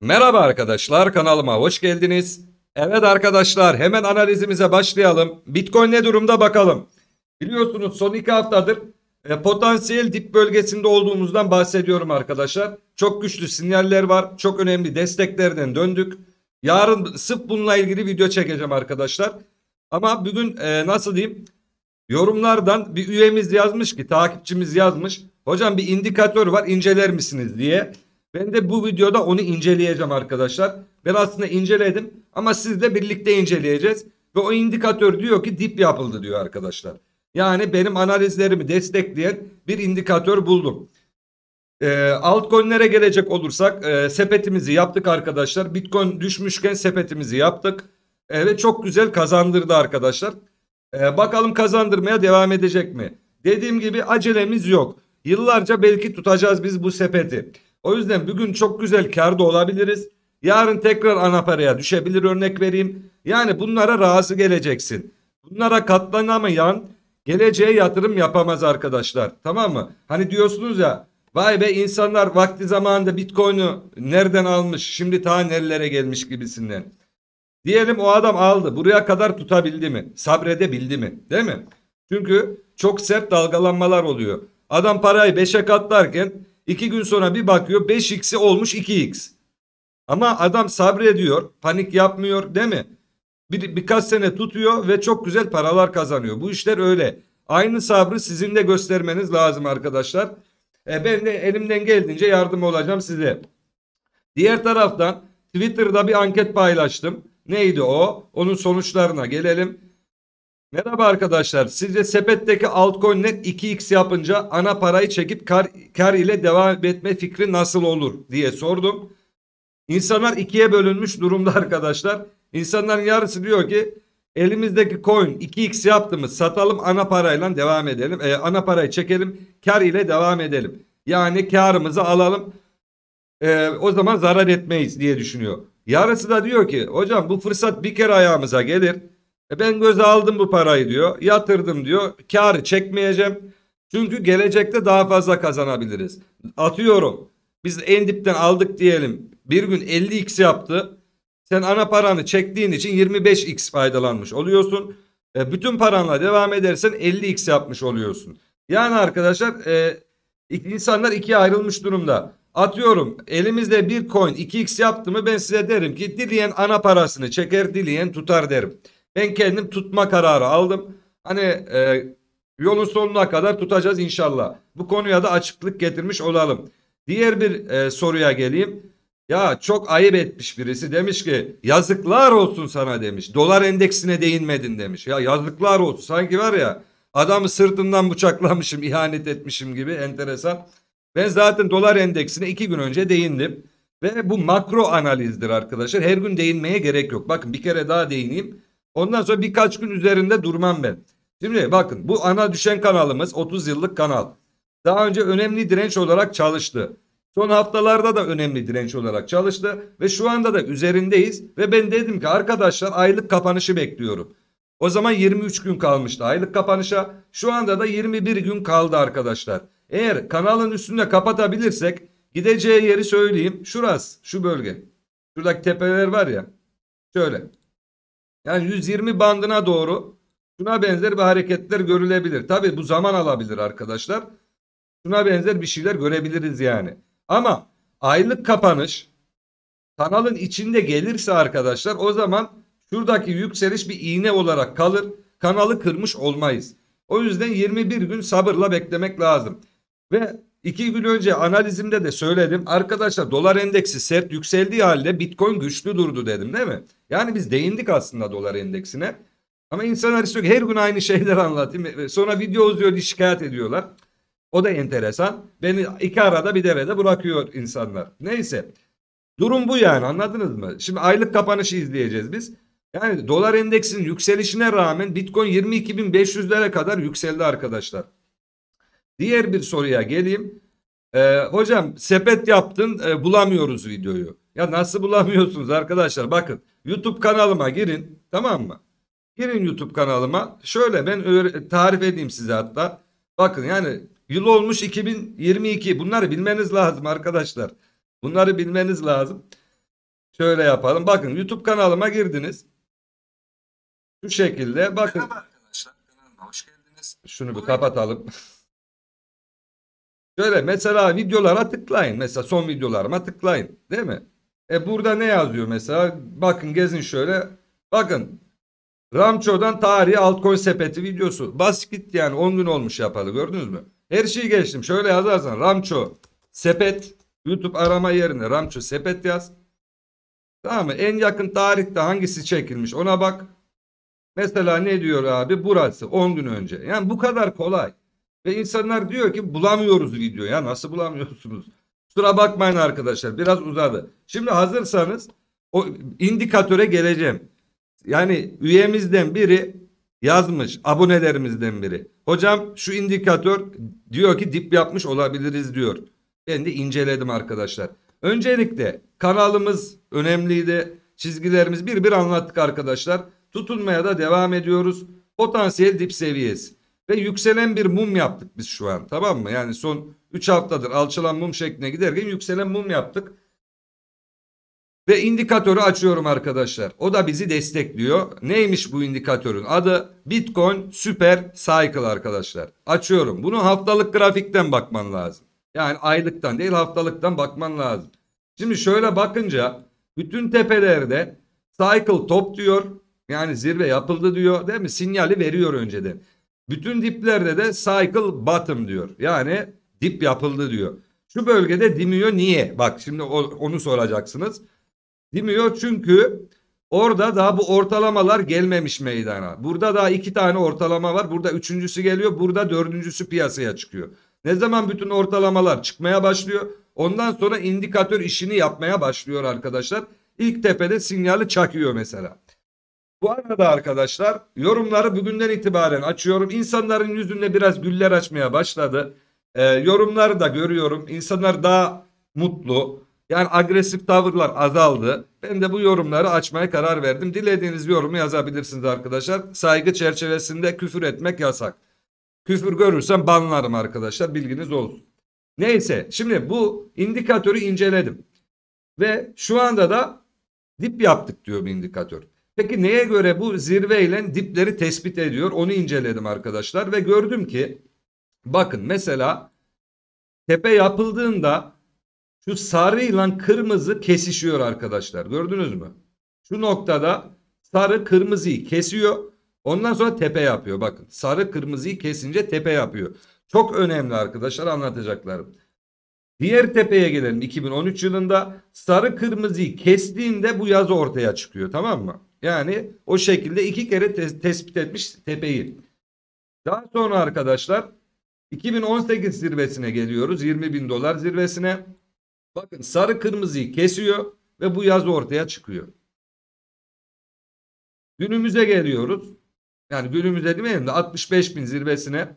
Merhaba arkadaşlar kanalıma hoş geldiniz. Evet arkadaşlar hemen analizimize başlayalım. Bitcoin ne durumda bakalım. Biliyorsunuz son iki haftadır e, potansiyel dip bölgesinde olduğumuzdan bahsediyorum arkadaşlar. Çok güçlü sinyaller var. Çok önemli desteklerden döndük. Yarın sırf bununla ilgili video çekeceğim arkadaşlar. Ama bugün e, nasıl diyeyim yorumlardan bir üyemiz yazmış ki takipçimiz yazmış. Hocam bir indikatör var inceler misiniz diye. Ben de bu videoda onu inceleyeceğim arkadaşlar. Ben aslında inceledim ama sizle birlikte inceleyeceğiz. Ve o indikatör diyor ki dip yapıldı diyor arkadaşlar. Yani benim analizlerimi destekleyen bir indikatör buldum. E, altcoin'lere gelecek olursak e, sepetimizi yaptık arkadaşlar. Bitcoin düşmüşken sepetimizi yaptık. E, ve çok güzel kazandırdı arkadaşlar. E, bakalım kazandırmaya devam edecek mi? Dediğim gibi acelemiz yok. Yıllarca belki tutacağız biz bu sepeti. O yüzden bugün çok güzel karda olabiliriz. Yarın tekrar ana paraya düşebilir örnek vereyim. Yani bunlara razı geleceksin. Bunlara katlanamayan geleceğe yatırım yapamaz arkadaşlar. Tamam mı? Hani diyorsunuz ya vay be insanlar vakti zamanında Bitcoin'u nereden almış şimdi ta nerelere gelmiş gibisinden. Diyelim o adam aldı buraya kadar tutabildi mi? Sabredebildi mi? Değil mi? Çünkü çok sert dalgalanmalar oluyor. Adam parayı 5'e katlarken 2 gün sonra bir bakıyor 5x'i olmuş 2x. Ama adam sabrediyor, panik yapmıyor değil mi? Bir, birkaç sene tutuyor ve çok güzel paralar kazanıyor. Bu işler öyle. Aynı sabrı sizin de göstermeniz lazım arkadaşlar. E ben de elimden geldiğince yardım olacağım size. Diğer taraftan Twitter'da bir anket paylaştım. Neydi o? Onun sonuçlarına gelelim. Merhaba arkadaşlar. Sizce sepetteki altcoin net 2x yapınca ana parayı çekip kar, kar ile devam etme fikri nasıl olur diye sordum. İnsanlar ikiye bölünmüş durumda arkadaşlar. İnsanların yarısı diyor ki elimizdeki coin 2x yaptığımız satalım ana parayla devam edelim. E, ana parayı çekelim kar ile devam edelim. Yani karımızı alalım e, o zaman zarar etmeyiz diye düşünüyor. Yarısı da diyor ki hocam bu fırsat bir kere ayağımıza gelir. E ben göze aldım bu parayı diyor. Yatırdım diyor. Karı çekmeyeceğim. Çünkü gelecekte daha fazla kazanabiliriz. Atıyorum. Biz en dipten aldık diyelim. Bir gün 50x yaptı. Sen ana paranı çektiğin için 25x faydalanmış oluyorsun. E, bütün paranla devam edersen 50x yapmış oluyorsun. Yani arkadaşlar e, insanlar ikiye ayrılmış durumda. Atıyorum elimizde bir coin 2x yaptı mı ben size derim ki dileyen ana parasını çeker dileyen tutar derim. Ben kendim tutma kararı aldım. Hani e, yolun sonuna kadar tutacağız inşallah. Bu konuya da açıklık getirmiş olalım. Diğer bir e, soruya geleyim. Ya çok ayıp etmiş birisi demiş ki yazıklar olsun sana demiş. Dolar endeksine değinmedin demiş. Ya yazıklar olsun sanki var ya adamı sırtından bıçaklamışım ihanet etmişim gibi enteresan. Ben zaten dolar endeksine iki gün önce değindim. Ve bu makro analizdir arkadaşlar. Her gün değinmeye gerek yok. Bakın bir kere daha değineyim. Ondan sonra birkaç gün üzerinde durmam ben. Şimdi bakın bu ana düşen kanalımız 30 yıllık kanal. Daha önce önemli direnç olarak çalıştı. Son haftalarda da önemli direnç olarak çalıştı ve şu anda da üzerindeyiz ve ben dedim ki arkadaşlar aylık kapanışı bekliyorum. O zaman 23 gün kalmıştı aylık kapanışa. Şu anda da 21 gün kaldı arkadaşlar. Eğer kanalın üstünde kapatabilirsek gideceği yeri söyleyeyim. Şurası şu bölge. Şuradaki tepeler var ya. Şöyle. Yani 120 bandına doğru şuna benzer bir hareketler görülebilir. Tabi bu zaman alabilir arkadaşlar. Şuna benzer bir şeyler görebiliriz yani. Ama aylık kapanış kanalın içinde gelirse arkadaşlar o zaman şuradaki yükseliş bir iğne olarak kalır. Kanalı kırmış olmayız. O yüzden 21 gün sabırla beklemek lazım. Ve İki gün önce analizimde de söyledim. Arkadaşlar dolar endeksi sert yükseldiği halde bitcoin güçlü durdu dedim değil mi? Yani biz değindik aslında dolar endeksine. Ama insanlar istiyor ki her gün aynı şeyler anlatayım. E, sonra video uzuyor, diye şikayet ediyorlar. O da enteresan. Beni iki arada bir derede bırakıyor insanlar. Neyse. Durum bu yani anladınız mı? Şimdi aylık kapanışı izleyeceğiz biz. Yani dolar endeksinin yükselişine rağmen bitcoin 22.500'lere kadar yükseldi arkadaşlar. Diğer bir soruya geleyim. Ee, hocam sepet yaptın e, bulamıyoruz videoyu. Ya nasıl bulamıyorsunuz arkadaşlar? Bakın YouTube kanalıma girin tamam mı? Girin YouTube kanalıma. Şöyle ben tarif edeyim size hatta. Bakın yani yıl olmuş 2022. Bunları bilmeniz lazım arkadaşlar. Bunları bilmeniz lazım. Şöyle yapalım. Bakın YouTube kanalıma girdiniz. Şu şekilde bakın. Merhaba arkadaşlar. hoş geldiniz. Şunu bir kapatalım. Şöyle mesela videolara tıklayın. Mesela son videolarıma tıklayın. Değil mi? E burada ne yazıyor mesela? Bakın gezin şöyle. Bakın. Ramço'dan tarihi altcoin sepeti videosu. Bas git yani 10 gün olmuş yapalı gördünüz mü? Her şeyi geçtim. Şöyle yazarsan Ramço sepet YouTube arama yerine Ramço sepet yaz. Tamam mı? En yakın tarihte hangisi çekilmiş ona bak. Mesela ne diyor abi? Burası 10 gün önce. Yani bu kadar kolay. Ve insanlar diyor ki bulamıyoruz video ya nasıl bulamıyorsunuz? Kusura bakmayın arkadaşlar biraz uzadı. Şimdi hazırsanız o indikatöre geleceğim. Yani üyemizden biri yazmış abonelerimizden biri. Hocam şu indikatör diyor ki dip yapmış olabiliriz diyor. Ben de inceledim arkadaşlar. Öncelikle kanalımız önemliydi. Çizgilerimiz bir bir anlattık arkadaşlar. Tutunmaya da devam ediyoruz. Potansiyel dip seviyesi ve yükselen bir mum yaptık biz şu an tamam mı? Yani son 3 haftadır alçalan mum şekline giderken yükselen mum yaptık. Ve indikatörü açıyorum arkadaşlar. O da bizi destekliyor. Neymiş bu indikatörün adı? Bitcoin Super Cycle arkadaşlar. Açıyorum. Bunu haftalık grafikten bakman lazım. Yani aylıktan değil haftalıktan bakman lazım. Şimdi şöyle bakınca bütün tepelerde cycle top diyor. Yani zirve yapıldı diyor değil mi? Sinyali veriyor önceden. Bütün diplerde de cycle bottom diyor. Yani dip yapıldı diyor. Şu bölgede dimiyor niye? Bak şimdi onu soracaksınız. Dimiyor çünkü orada daha bu ortalamalar gelmemiş meydana. Burada daha iki tane ortalama var. Burada üçüncüsü geliyor. Burada dördüncüsü piyasaya çıkıyor. Ne zaman bütün ortalamalar çıkmaya başlıyor? Ondan sonra indikatör işini yapmaya başlıyor arkadaşlar. İlk tepede sinyali çakıyor mesela. Bu arada arkadaşlar yorumları bugünden itibaren açıyorum. İnsanların yüzünde biraz güller açmaya başladı. Ee, yorumları da görüyorum. İnsanlar daha mutlu. Yani agresif tavırlar azaldı. Ben de bu yorumları açmaya karar verdim. Dilediğiniz yorumu yazabilirsiniz arkadaşlar. Saygı çerçevesinde küfür etmek yasak. Küfür görürsem banlarım arkadaşlar. Bilginiz olsun. Neyse şimdi bu indikatörü inceledim. Ve şu anda da dip yaptık diyor bu indikatör. Peki neye göre bu zirveyle dipleri tespit ediyor? Onu inceledim arkadaşlar ve gördüm ki bakın mesela tepe yapıldığında şu sarı ile kırmızı kesişiyor arkadaşlar. Gördünüz mü? Şu noktada sarı kırmızıyı kesiyor. Ondan sonra tepe yapıyor. Bakın sarı kırmızıyı kesince tepe yapıyor. Çok önemli arkadaşlar anlatacaklarım. Diğer tepeye gelelim 2013 yılında sarı kırmızıyı kestiğinde bu yazı ortaya çıkıyor tamam mı? Yani o şekilde iki kere te tespit etmiş tepeyi. Daha sonra arkadaşlar 2018 zirvesine geliyoruz. 20 bin dolar zirvesine. Bakın sarı kırmızıyı kesiyor ve bu yaz ortaya çıkıyor. Günümüze geliyoruz. Yani günümüze demeyelim de 65 bin zirvesine.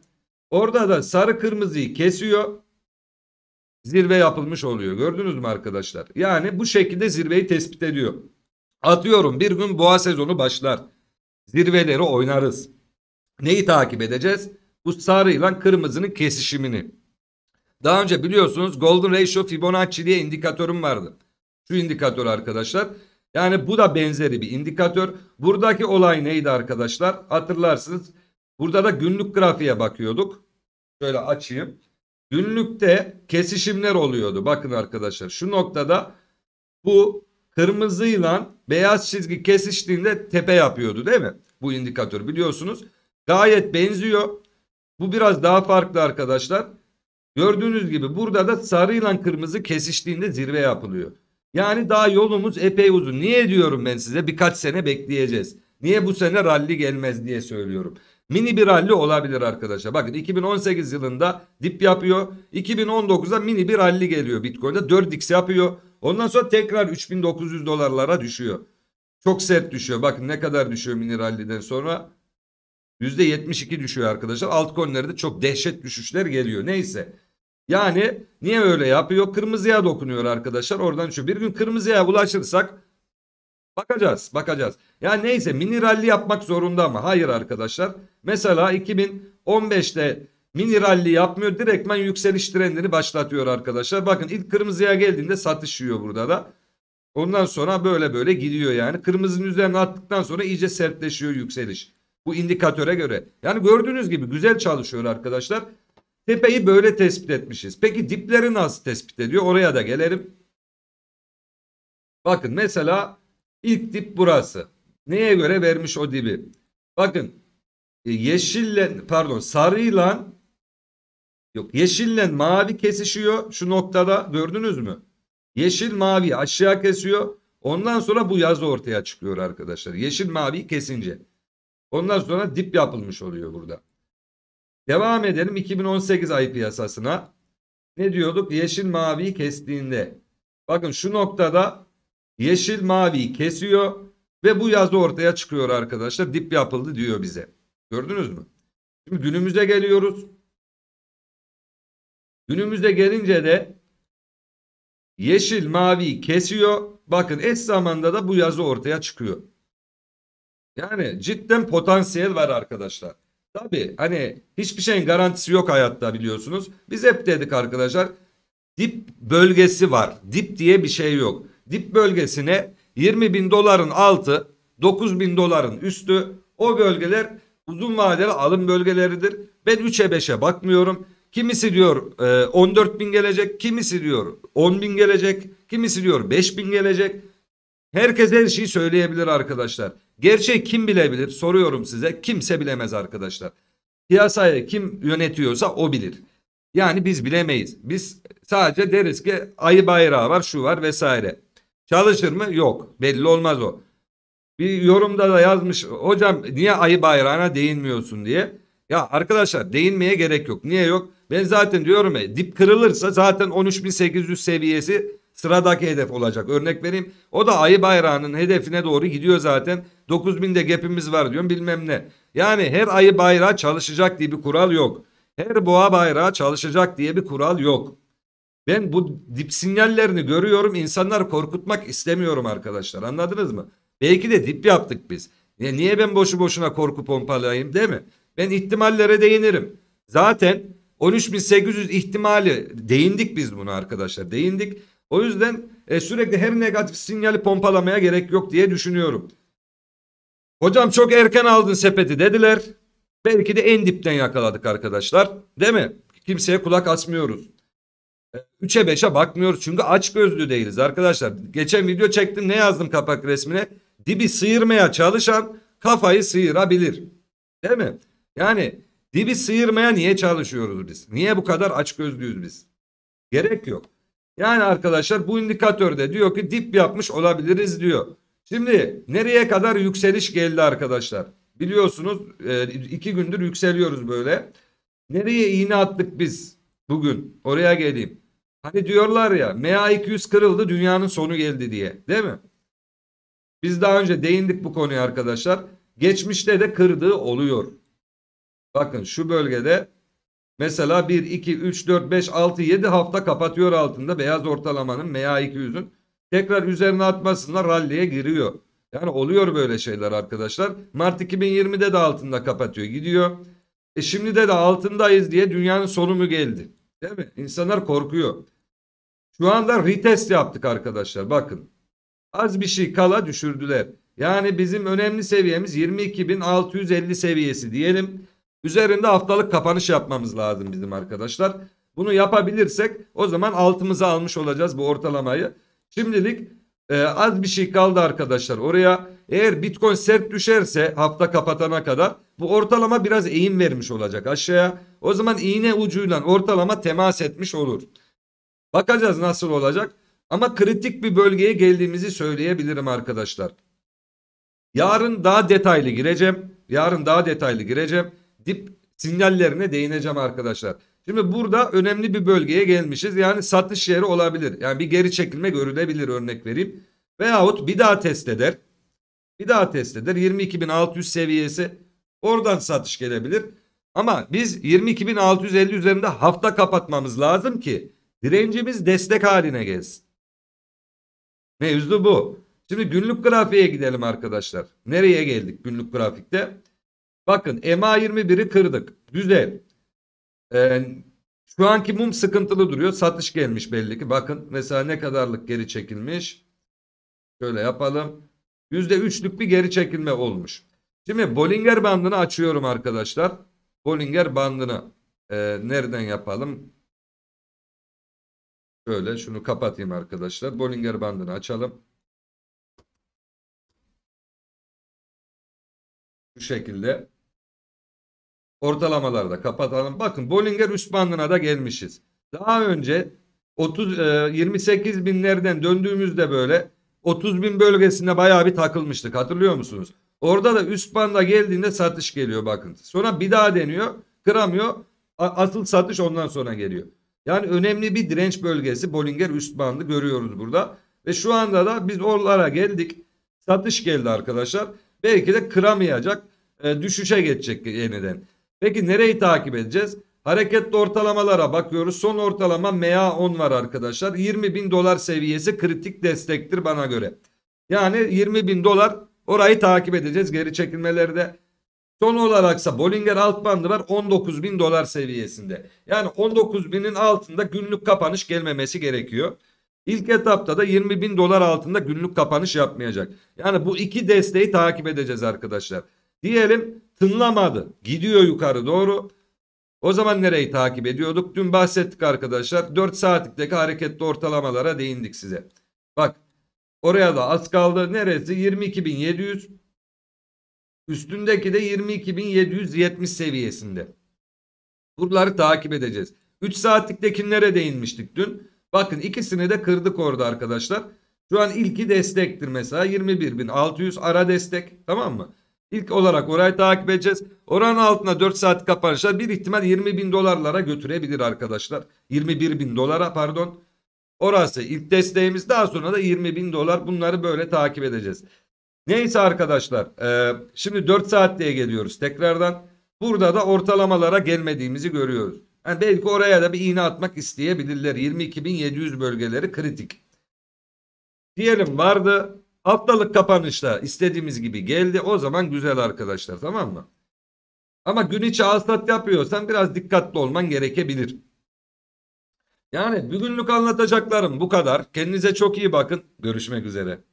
Orada da sarı kırmızıyı kesiyor. Zirve yapılmış oluyor. Gördünüz mü arkadaşlar? Yani bu şekilde zirveyi tespit ediyor. Atıyorum bir gün boğa sezonu başlar. Zirveleri oynarız. Neyi takip edeceğiz? Bu sarı sarıyla kırmızının kesişimini. Daha önce biliyorsunuz Golden Ratio Fibonacci diye indikatörüm vardı. Şu indikatör arkadaşlar. Yani bu da benzeri bir indikatör. Buradaki olay neydi arkadaşlar? Hatırlarsınız. Burada da günlük grafiğe bakıyorduk. Şöyle açayım. Günlükte kesişimler oluyordu. Bakın arkadaşlar şu noktada bu kırmızıyla beyaz çizgi kesiştiğinde tepe yapıyordu değil mi? Bu indikatör biliyorsunuz. Gayet benziyor. Bu biraz daha farklı arkadaşlar. Gördüğünüz gibi burada da sarı ile kırmızı kesiştiğinde zirve yapılıyor. Yani daha yolumuz epey uzun. Niye diyorum ben size birkaç sene bekleyeceğiz. Niye bu sene ralli gelmez diye söylüyorum. Mini bir ralli olabilir arkadaşlar. Bakın 2018 yılında dip yapıyor. 2019'da mini bir ralli geliyor Bitcoin'de 4x yapıyor. Ondan sonra tekrar 3900 dolarlara düşüyor. Çok sert düşüyor. Bakın ne kadar düşüyor mineralliden sonra. %72 düşüyor arkadaşlar. Altcoin'lerde çok dehşet düşüşler geliyor. Neyse. Yani niye öyle yapıyor? Kırmızıya dokunuyor arkadaşlar. Oradan şu bir gün kırmızıya bulaşırsak bakacağız. Bakacağız. Yani neyse mineralli yapmak zorunda mı? Hayır arkadaşlar. Mesela 2015'te Mineralli yapmıyor. Direktmen yükseliş trendini başlatıyor arkadaşlar. Bakın ilk kırmızıya geldiğinde satış yiyor burada da. Ondan sonra böyle böyle gidiyor yani. Kırmızının üzerine attıktan sonra iyice sertleşiyor yükseliş. Bu indikatöre göre. Yani gördüğünüz gibi güzel çalışıyor arkadaşlar. Tepeyi böyle tespit etmişiz. Peki dipleri nasıl tespit ediyor? Oraya da gelelim. Bakın mesela ilk dip burası. Neye göre vermiş o dibi? Bakın e, yeşille pardon sarıyla Yok yeşille mavi kesişiyor şu noktada gördünüz mü? Yeşil mavi aşağı kesiyor. Ondan sonra bu yaz ortaya çıkıyor arkadaşlar. Yeşil mavi kesince. Ondan sonra dip yapılmış oluyor burada. Devam edelim 2018 ay piyasasına. Ne diyorduk? Yeşil mavi kestiğinde. Bakın şu noktada yeşil mavi kesiyor ve bu yaz ortaya çıkıyor arkadaşlar. Dip yapıldı diyor bize. Gördünüz mü? Şimdi günümüze geliyoruz. Günümüzde gelince de yeşil mavi kesiyor. Bakın eş zamanda da bu yazı ortaya çıkıyor. Yani cidden potansiyel var arkadaşlar. Tabi hani hiçbir şeyin garantisi yok hayatta biliyorsunuz. Biz hep dedik arkadaşlar dip bölgesi var. Dip diye bir şey yok. Dip bölgesine 20 bin doların altı 9 bin doların üstü o bölgeler uzun vadeli alım bölgeleridir. Ben 3'e 5'e bakmıyorum. Kimisi diyor 14 e, bin gelecek, kimisi diyor 10 bin gelecek, kimisi diyor 5 bin gelecek. Herkes her şeyi söyleyebilir arkadaşlar. Gerçeği kim bilebilir? Soruyorum size. Kimse bilemez arkadaşlar. Piyasayı kim yönetiyorsa o bilir. Yani biz bilemeyiz. Biz sadece deriz ki ayı bayrağı var, şu var vesaire. Çalışır mı? Yok. Belli olmaz o. Bir yorumda da yazmış hocam niye ayı bayrağına değinmiyorsun diye. Ya arkadaşlar değinmeye gerek yok. Niye yok? Ben zaten diyorum ya dip kırılırsa zaten 13.800 seviyesi sıradaki hedef olacak. Örnek vereyim o da ayı bayrağının hedefine doğru gidiyor zaten. 9000'de gapimiz var diyorum bilmem ne. Yani her ayı bayrağı çalışacak diye bir kural yok. Her boğa bayrağı çalışacak diye bir kural yok. Ben bu dip sinyallerini görüyorum. İnsanlar korkutmak istemiyorum arkadaşlar. Anladınız mı? Belki de dip yaptık biz. E, niye ben boşu boşuna korku pompalayayım değil mi? Ben ihtimallere değinirim. Zaten 13.800 ihtimali değindik biz bunu arkadaşlar değindik. O yüzden e, sürekli her negatif sinyali pompalamaya gerek yok diye düşünüyorum. Hocam çok erken aldın sepeti dediler. Belki de en dipten yakaladık arkadaşlar. Değil mi? Kimseye kulak asmıyoruz. 3'e 5'e bakmıyoruz çünkü aç gözlü değiliz arkadaşlar. Geçen video çektim ne yazdım kapak resmine? Dibi sıyırmaya çalışan kafayı sıyırabilir. Değil mi? Yani Dibi sıyırmaya niye çalışıyoruz biz? Niye bu kadar açgözlüyüz biz? Gerek yok. Yani arkadaşlar bu indikatörde diyor ki dip yapmış olabiliriz diyor. Şimdi nereye kadar yükseliş geldi arkadaşlar? Biliyorsunuz e, iki gündür yükseliyoruz böyle. Nereye iğne attık biz bugün? Oraya geleyim. Hani diyorlar ya MA200 kırıldı dünyanın sonu geldi diye değil mi? Biz daha önce değindik bu konuya arkadaşlar. Geçmişte de kırdığı oluyor. Bakın şu bölgede mesela 1, 2, 3, 4, 5, 6, 7 hafta kapatıyor altında beyaz ortalamanın MA200'ün. Tekrar üzerine atmasınlar ralliye giriyor. Yani oluyor böyle şeyler arkadaşlar. Mart 2020'de de altında kapatıyor gidiyor. E şimdi de de altındayız diye dünyanın sonu mu geldi? Değil mi? İnsanlar korkuyor. Şu anda retest yaptık arkadaşlar bakın. Az bir şey kala düşürdüler. Yani bizim önemli seviyemiz 22.650 seviyesi diyelim. Üzerinde haftalık kapanış yapmamız lazım bizim arkadaşlar. Bunu yapabilirsek o zaman altımızı almış olacağız bu ortalamayı. Şimdilik e, az bir şey kaldı arkadaşlar oraya. Eğer Bitcoin sert düşerse hafta kapatana kadar bu ortalama biraz eğim vermiş olacak aşağıya. O zaman iğne ucuyla ortalama temas etmiş olur. Bakacağız nasıl olacak. Ama kritik bir bölgeye geldiğimizi söyleyebilirim arkadaşlar. Yarın daha detaylı gireceğim. Yarın daha detaylı gireceğim dip sinyallerine değineceğim arkadaşlar. Şimdi burada önemli bir bölgeye gelmişiz. Yani satış yeri olabilir. Yani bir geri çekilme görülebilir örnek vereyim. Veyahut bir daha test eder. Bir daha test eder. 22.600 seviyesi. Oradan satış gelebilir. Ama biz 22.650 üzerinde hafta kapatmamız lazım ki direncimiz destek haline gelsin. Mevzu bu. Şimdi günlük grafiğe gidelim arkadaşlar. Nereye geldik günlük grafikte? Bakın MA21'i kırdık. Güzel. Ee, şu anki mum sıkıntılı duruyor. Satış gelmiş belli ki. Bakın mesela ne kadarlık geri çekilmiş. Şöyle yapalım. %3'lük bir geri çekilme olmuş. Şimdi Bollinger bandını açıyorum arkadaşlar. Bollinger bandını e, nereden yapalım? Şöyle şunu kapatayım arkadaşlar. Bollinger bandını açalım. şekilde. Ortalamaları da kapatalım. Bakın Bollinger üst bandına da gelmişiz. Daha önce 30 28 e, binlerden döndüğümüzde böyle 30 bin bölgesinde bayağı bir takılmıştık hatırlıyor musunuz? Orada da üst banda geldiğinde satış geliyor bakın. Sonra bir daha deniyor kıramıyor asıl satış ondan sonra geliyor. Yani önemli bir direnç bölgesi Bollinger üst bandı görüyoruz burada. Ve şu anda da biz oralara geldik. Satış geldi arkadaşlar. Belki de kıramayacak. E, düşüşe geçecek yeniden. Peki nereyi takip edeceğiz? Hareketli ortalamalara bakıyoruz. Son ortalama MA10 var arkadaşlar. 20 bin dolar seviyesi kritik destektir bana göre. Yani 20 bin dolar orayı takip edeceğiz geri çekilmelerde. Son olaraksa Bollinger alt bandı var 19 bin dolar seviyesinde. Yani 19 binin altında günlük kapanış gelmemesi gerekiyor. İlk etapta da 20 bin dolar altında günlük kapanış yapmayacak. Yani bu iki desteği takip edeceğiz arkadaşlar. Diyelim tınlamadı. Gidiyor yukarı doğru. O zaman nereyi takip ediyorduk? Dün bahsettik arkadaşlar. 4 saatlikteki hareketli ortalamalara değindik size. Bak oraya da az kaldı. Neresi? 22.700. Üstündeki de 22.770 seviyesinde. Buraları takip edeceğiz. 3 saatliktekilere değinmiştik dün. Bakın ikisini de kırdık orada arkadaşlar. Şu an ilki destektir mesela 21.600 ara destek tamam mı? İlk olarak orayı takip edeceğiz. Oranın altına 4 saat kapanışlar bir ihtimal 20 bin dolarlara götürebilir arkadaşlar. 21 bin dolara pardon. Orası ilk desteğimiz daha sonra da 20 bin dolar bunları böyle takip edeceğiz. Neyse arkadaşlar e, şimdi 4 saat diye geliyoruz tekrardan. Burada da ortalamalara gelmediğimizi görüyoruz. Yani belki oraya da bir iğne atmak isteyebilirler. 22.700 bölgeleri kritik. Diyelim vardı Haftalık kapanışta istediğimiz gibi geldi. O zaman güzel arkadaşlar tamam mı? Ama gün içi hasat yapıyorsan biraz dikkatli olman gerekebilir. Yani bugünlük anlatacaklarım bu kadar. Kendinize çok iyi bakın. Görüşmek üzere.